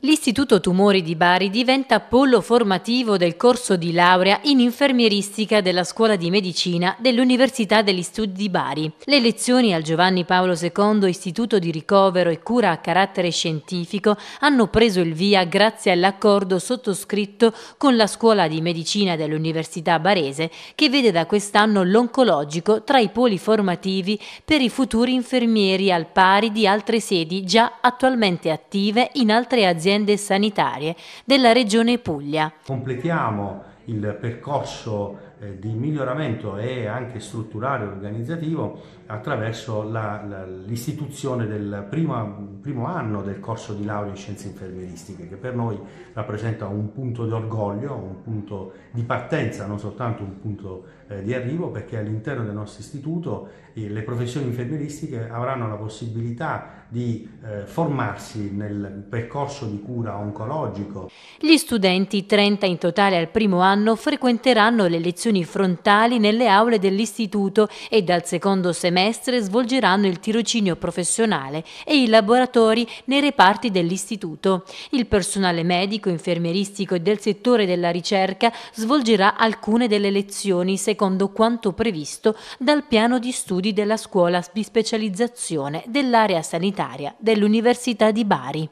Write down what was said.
L'Istituto Tumori di Bari diventa pollo formativo del corso di laurea in infermieristica della Scuola di Medicina dell'Università degli Studi di Bari. Le lezioni al Giovanni Paolo II Istituto di Ricovero e Cura a carattere scientifico hanno preso il via grazie all'accordo sottoscritto con la Scuola di Medicina dell'Università Barese che vede da quest'anno l'oncologico tra i poli formativi per i futuri infermieri al pari di altre sedi già attualmente attive in altre aziende aziende sanitarie della Regione Puglia. Completiamo il percorso eh, di miglioramento e anche strutturale e organizzativo attraverso l'istituzione del prima, primo anno del corso di laurea in scienze infermieristiche che per noi rappresenta un punto di orgoglio, un punto di partenza, non soltanto un punto eh, di arrivo perché all'interno del nostro istituto eh, le professioni infermieristiche avranno la possibilità di eh, formarsi nel percorso di cura oncologico. Gli studenti, 30 in totale al primo anno, anno frequenteranno le lezioni frontali nelle aule dell'istituto e dal secondo semestre svolgeranno il tirocinio professionale e i laboratori nei reparti dell'istituto. Il personale medico, infermieristico e del settore della ricerca svolgerà alcune delle lezioni secondo quanto previsto dal piano di studi della scuola di specializzazione dell'area sanitaria dell'Università di Bari.